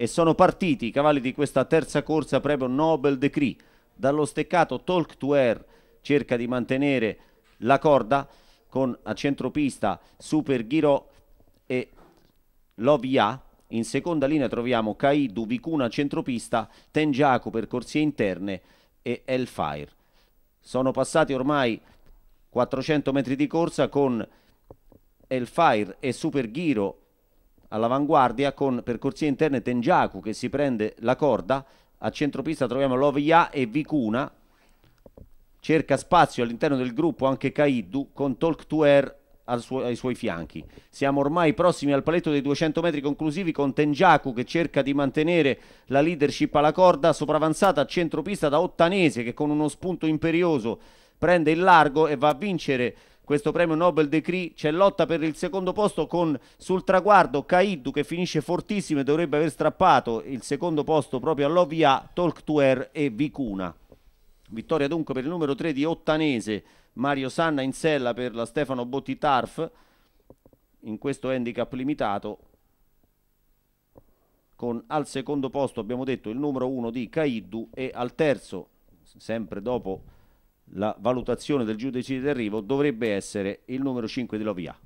e sono partiti i cavalli di questa terza corsa Premio Nobel de Cri. Dallo steccato Talk to Air cerca di mantenere la corda con a centropista Super Ghiro e Lovia. In seconda linea troviamo Caidu, Vicuna a centropista, Tenjaku per corsie interne e Elfire. Sono passati ormai 400 metri di corsa con Elfire e Super Ghiro all'avanguardia con per corsie interne Tenjaku che si prende la corda, a centropista troviamo Lovia e Vicuna, cerca spazio all'interno del gruppo anche Kaidu con Talk to Air suo, ai suoi fianchi. Siamo ormai prossimi al paletto dei 200 metri conclusivi con Tenjaku che cerca di mantenere la leadership alla corda, sopravanzata a centropista da Ottanese che con uno spunto imperioso prende il largo e va a vincere questo premio Nobel Decree c'è lotta per il secondo posto con sul traguardo Caiddu che finisce fortissimo e dovrebbe aver strappato il secondo posto proprio all'OVA Talk to Air e Vicuna. Vittoria dunque per il numero 3 di Ottanese, Mario Sanna in sella per la Stefano Botti Tarf in questo handicap limitato con al secondo posto abbiamo detto il numero 1 di Caiddu e al terzo sempre dopo la valutazione del giudice di arrivo dovrebbe essere il numero 5 di Lovia.